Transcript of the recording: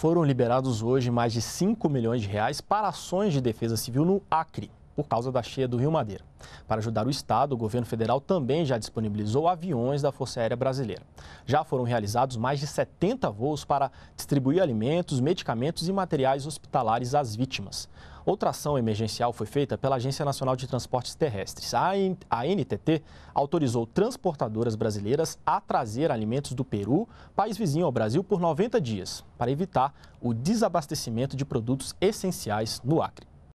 foram liberados hoje mais de 5 milhões de reais para ações de defesa civil no Acre por causa da cheia do Rio Madeira. Para ajudar o Estado, o governo federal também já disponibilizou aviões da Força Aérea Brasileira. Já foram realizados mais de 70 voos para distribuir alimentos, medicamentos e materiais hospitalares às vítimas. Outra ação emergencial foi feita pela Agência Nacional de Transportes Terrestres. A ANTT autorizou transportadoras brasileiras a trazer alimentos do Peru, país vizinho ao Brasil, por 90 dias, para evitar o desabastecimento de produtos essenciais no Acre.